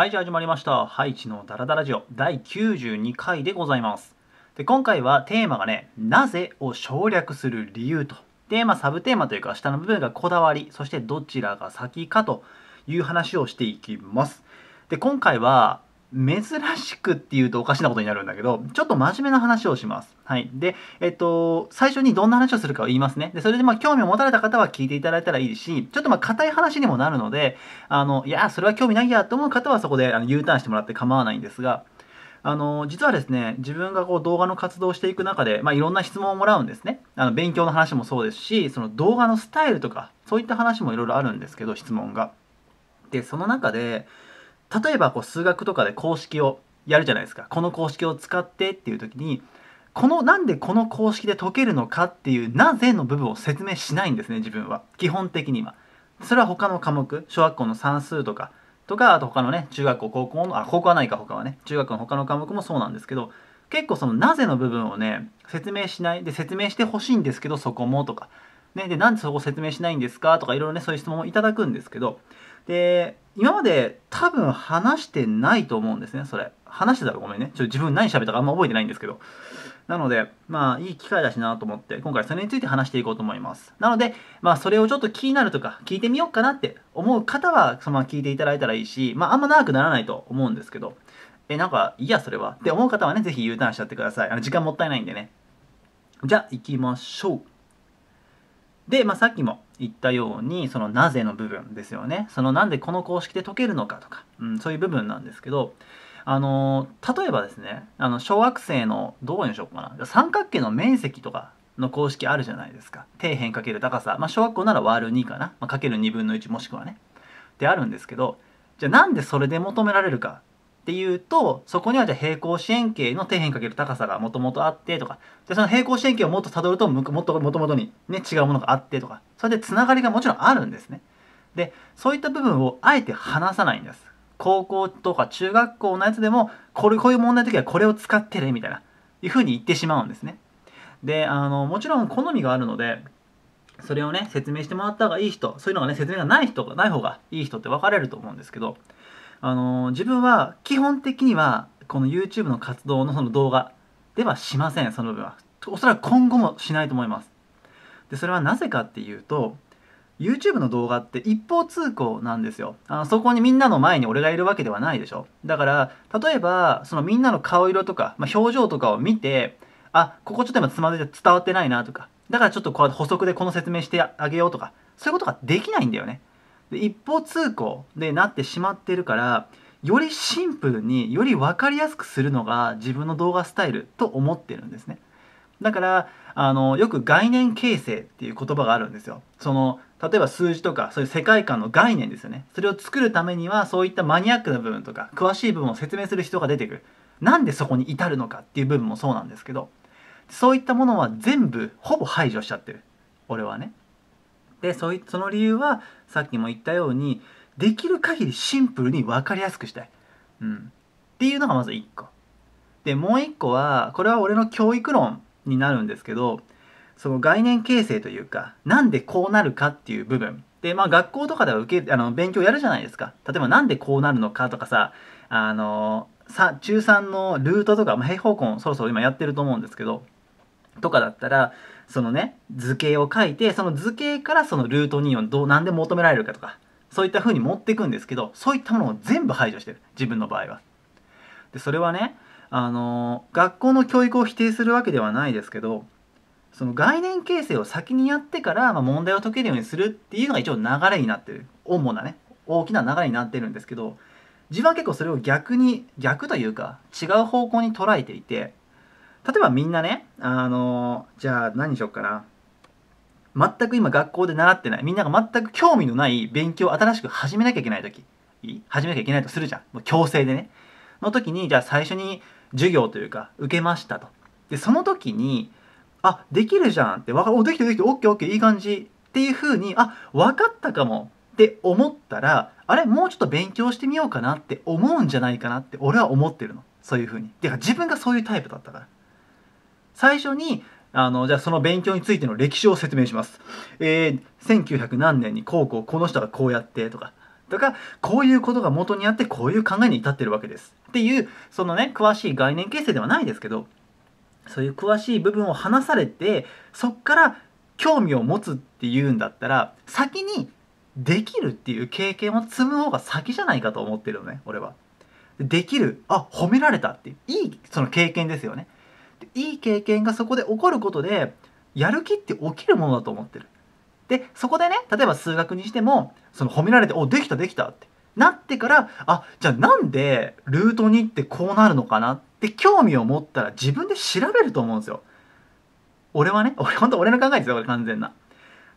はい、じゃあ始まりました。ハイチのダラダラジオ第92回でございます。で、今回はテーマがね、なぜを省略する理由と。テーマ、サブテーマというか下の部分がこだわり、そしてどちらが先かという話をしていきます。で、今回は珍しくっていうとおかしなことになるんだけど、ちょっと真面目な話をします。はい。で、えっと、最初にどんな話をするかを言いますね。で、それでまあ興味を持たれた方は聞いていただいたらいいし、ちょっとまあ硬い話にもなるので、あの、いや、それは興味ないやと思う方はそこであの U ターンしてもらって構わないんですが、あの、実はですね、自分がこう動画の活動をしていく中で、まあ、いろんな質問をもらうんですね。あの、勉強の話もそうですし、その動画のスタイルとか、そういった話もいろいろあるんですけど、質問が。で、その中で、例えばこう数学とかで公式をやるじゃないですかこの公式を使ってっていう時にこのなんでこの公式で解けるのかっていうなぜの部分を説明しないんですね自分は基本的にはそれは他の科目小学校の算数とかとかあと他のね中学校高校のあ高校はないか他はね中学の他の科目もそうなんですけど結構そのなぜの部分をね説明しないで説明してほしいんですけどそこもとかねでなんでそこ説明しないんですかとかいろいろねそういう質問をいただくんですけどで、今まで多分話してないと思うんですね、それ。話してたらごめんね。ちょっと自分何喋ったかあんま覚えてないんですけど。なので、まあ、いい機会だしなと思って、今回それについて話していこうと思います。なので、まあ、それをちょっと気になるとか、聞いてみようかなって思う方は、そのまま聞いていただいたらいいし、まあ、あんま長くならないと思うんですけど、え、なんか、いや、それは。って思う方はね、ぜひ U ターンしちゃってください。あの、時間もったいないんでね。じゃあ、行きましょう。で、まあ、さっきも言ったようにそのなぜの部分ですよねそのなんでこの公式で解けるのかとか、うん、そういう部分なんですけどあの例えばですねあの小惑星のどこにしようかな三角形の面積とかの公式あるじゃないですか底辺かける高さ、まあ、小学校なら割る2かな、まあ、かける2分の1もしくはねであるんですけどじゃあなんでそれで求められるかっていうとそこにはじゃあ平行四辺形の底辺かける高さがもともとあってとかでその平行四辺形をもっとたどるともっともともとに、ね、違うものがあってとかそれでつながりがもちろんあるんですね。でそういった部分をあえて話さないんです。高校とか中学校のやつでもこれこういう問題の時はこれを使ってねみたいないうふうに言ってしまうんですね。であのもちろん好みがあるのでそれをね説明してもらった方がいい人そういうのがね説明がない人がない方がいい人って分かれると思うんですけどあの自分は基本的にはこの YouTube の活動のその動画ではしませんその部分はおそらく今後もしないと思いますでそれはなぜかっていうと YouTube の動画って一方通行なんですよあのそこにみんなの前に俺がいるわけではないでしょだから例えばそのみんなの顔色とか、まあ、表情とかを見てあここちょっと今つまずいて伝わってないなとかだからちょっとこう補足でこの説明してあげようとかそういうことができないんだよねで一方通行でなってしまってるからよりシンプルにより分かりやすくするのが自分の動画スタイルと思ってるんですねだからあのよく概念形成っていう言葉があるんですよその例えば数字とかそういう世界観の概念ですよねそれを作るためにはそういったマニアックな部分とか詳しい部分を説明する人が出てくるなんでそこに至るのかっていう部分もそうなんですけどそういったものは全部ほぼ排除しちゃってる俺はねでそいその理由はさっきも言ったようにできる限りシンプルに分かりやすくしたい、うん、っていうのがまず1個でもう1個はこれは俺の教育論になるんですけどその概念形成というかなんでこうなるかっていう部分でまあ学校とかでは受けあの勉強やるじゃないですか例えば何でこうなるのかとかさあのさ中3のルートとか、まあ、平方根そろそろ今やってると思うんですけどとかだったらそのね図形を書いてその図形からそのルート2をどう何で求められるかとかそういった風に持っていくんですけどそういったものを全部排除してる自分の場合は。でそれはねあの学校の教育を否定するわけではないですけどその概念形成を先にやってから、まあ、問題を解けるようにするっていうのが一応流れになってる主なね大きな流れになってるんですけど自分は結構それを逆に逆というか違う方向に捉えていて例えばみんなね、あのー、じゃあ何しよっかな。全く今学校で習ってない。みんなが全く興味のない勉強を新しく始めなきゃいけない時。始めなきゃいけないとするじゃん。もう強制でね。の時に、じゃあ最初に授業というか、受けましたと。で、その時に、あ、できるじゃんって、わかお、できてできてオッケーオッケー、いい感じっていう風に、あ、分かったかもって思ったら、あれ、もうちょっと勉強してみようかなって思うんじゃないかなって、俺は思ってるの。そういう風に。てか、自分がそういうタイプだったから。最初にあの、じゃあその勉強についての歴史を説明します。えー、1900何年にこうこう、この人がこうやってとか、とか、こういうことが元にあってこういう考えに至ってるわけです。っていう、そのね、詳しい概念形成ではないですけど、そういう詳しい部分を話されて、そっから興味を持つっていうんだったら、先にできるっていう経験を積む方が先じゃないかと思ってるのね、俺は。できる、あ、褒められたっていう、いいその経験ですよね。いい経験がそこで起こることでやる気って起きるものだと思ってる。でそこでね例えば数学にしてもその褒められて「おできたできた」ってなってからあじゃあなんでルート2ってこうなるのかなって興味を持ったら自分で調べると思うんですよ。俺はね俺ほんと俺の考えですよこれ完全な。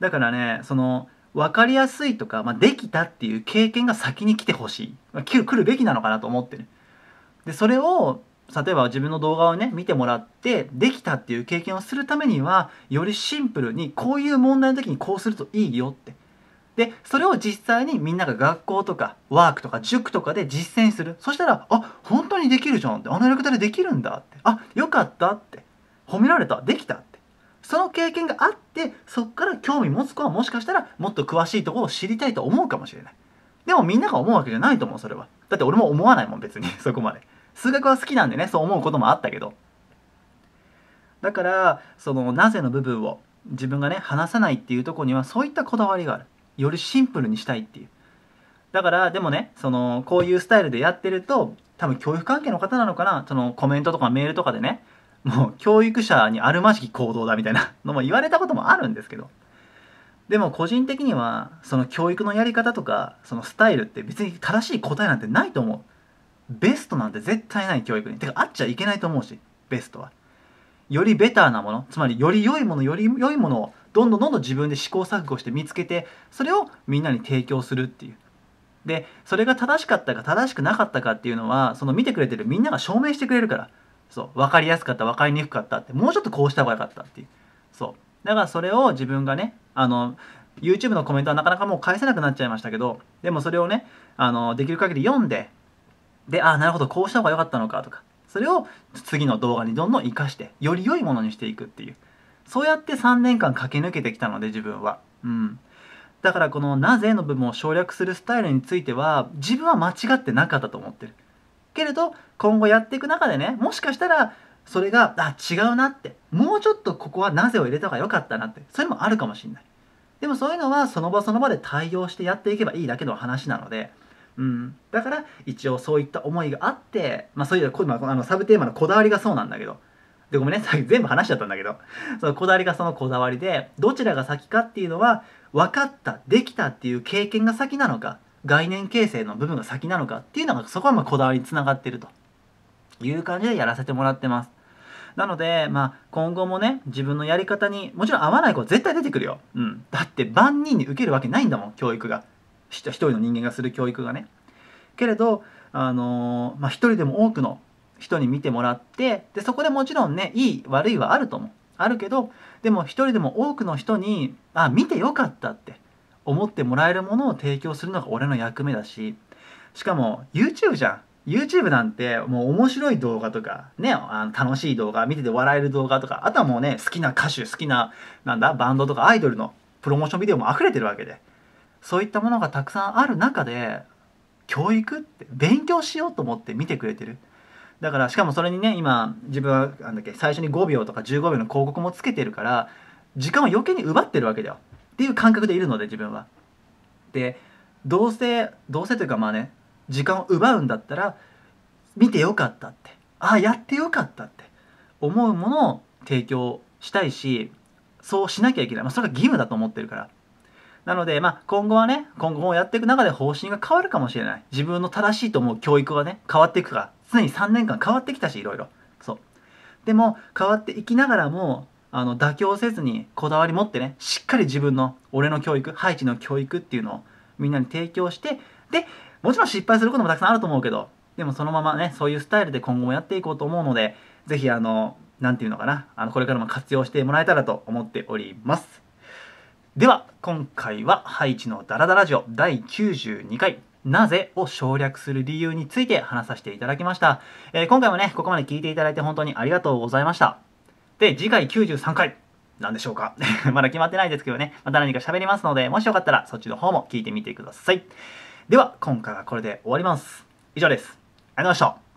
だからねその分かりやすいとか、まあ、できたっていう経験が先に来てほしい、まあ、来るべきなのかなと思ってる。でそれを例えば自分の動画をね見てもらってできたっていう経験をするためにはよりシンプルにこういう問題の時にこうするといいよってでそれを実際にみんなが学校とかワークとか塾とかで実践するそしたらあ本当にできるじゃんってあのやり方でできるんだってあよかったって褒められたできたってその経験があってそっから興味持つ子はもしかしたらもっと詳しいところを知りたいと思うかもしれないでもみんなが思うわけじゃないと思うそれはだって俺も思わないもん別に そこまで数学は好きなんでねそう思うこともあったけどだからそのなぜの部分を自分がね話さないっていうとこにはそういったこだわりがあるよりシンプルにしたいっていうだからでもねそのこういうスタイルでやってると多分教育関係の方なのかなそのコメントとかメールとかでねもう教育者にあるまじき行動だみたいな のも言われたこともあるんですけどでも個人的にはその教育のやり方とかそのスタイルって別に正しい答えなんてないと思うベストなんて絶対ない教育にてかあっちゃいけないと思うしベストはよりベターなものつまりより良いものより良いものをどんどんどんどん自分で試行錯誤して見つけてそれをみんなに提供するっていうでそれが正しかったか正しくなかったかっていうのはその見てくれてるみんなが証明してくれるからそう分かりやすかった分かりにくかったってもうちょっとこうした方が良かったっていうそうだからそれを自分がねあの YouTube のコメントはなかなかもう返せなくなっちゃいましたけどでもそれをねあのできる限り読んででああなるほどこうした方が良かったのかとかそれを次の動画にどんどん活かしてより良いものにしていくっていうそうやって3年間駆け抜けてきたので自分はうんだからこの「なぜ」の部分を省略するスタイルについては自分は間違ってなかったと思ってるけれど今後やっていく中でねもしかしたらそれがあ違うなってもうちょっとここはなぜを入れた方が良かったなってそれもあるかもしれないでもそういうのはその場その場で対応してやっていけばいいだけの話なのでうん、だから一応そういった思いがあって、まあ、そういうあのサブテーマのこだわりがそうなんだけどでごめんねさっき全部話しちゃったんだけどそのこだわりがそのこだわりでどちらが先かっていうのは分かったできたっていう経験が先なのか概念形成の部分が先なのかっていうのがそこはまこだわりにつながってるという感じでやらせてもらってます。なので、まあ、今後もね、自分のやり方に、もちろん合わない子は絶対出てくるよ。うん。だって万人に受けるわけないんだもん、教育が。一人の人間がする教育がねけれど、あのー、まあ、一人でも多くの人に見てもらってでそこでもちろんねいい悪いはあると思うあるけどでも一人でも多くの人にあ見てよかったって思ってもらえるものを提供するのが俺の役目だししかも YouTube じゃん YouTube なんてもう面白い動画とかねあの楽しい動画見てて笑える動画とかあとはもうね好きな歌手好きななんだバンドとかアイドルのプロモーションビデオも溢れてるわけでそういったものがたくさんある中で教育って勉強しようと思って見てくれてるだからしかもそれにね今自分はなんだっけ最初に5秒とか15秒の広告もつけてるから時間を余計に奪ってるわけだよっていう感覚でいるので自分は。でどうせどうせというかまあね時間を奪うんだったら見てよかったってああやってよかったって思うものを提供したいしそうしなきゃいけない、まあ、それが義務だと思ってるからなので、まあ、今後はね、今後もやっていく中で方針が変わるかもしれない。自分の正しいと思う教育はね、変わっていくから、常に3年間変わってきたし、いろいろ。そう。でも、変わっていきながらも、あの、妥協せずに、こだわり持ってね、しっかり自分の、俺の教育、ハイチの教育っていうのをみんなに提供して、で、もちろん失敗することもたくさんあると思うけど、でもそのままね、そういうスタイルで今後もやっていこうと思うので、ぜひあの、なんていうのかな、あの、これからも活用してもらえたらと思っております。では今回はハイチのダラダラジオ第92回なぜを省略する理由について話させていただきました、えー、今回もねここまで聞いていただいて本当にありがとうございましたで次回93回なんでしょうか まだ決まってないですけどねまた何か喋りますのでもしよかったらそっちの方も聞いてみてくださいでは今回はこれで終わります以上ですありがとうございました